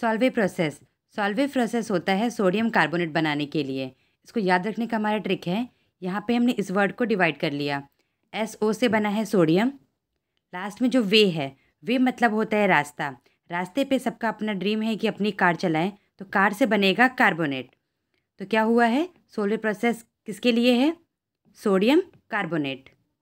Solvay process Solvay process होता है sodium carbonate बनाने के लिए इसको याद रखने का हमारा ट्रिक है यहाँ पे हमने इस वर्ड को डिवाइड कर लिया एस ओ से बना है सोडियम लास्ट में जो वे है वे मतलब होता है रास्ता रास्ते पे सबका अपना ड्रीम है कि अपनी कार चलाएं तो कार से बनेगा कार्बोनेट तो क्या हुआ है सोलवे प्रोसेस किसके लिए है सोडियम कार्बोनेट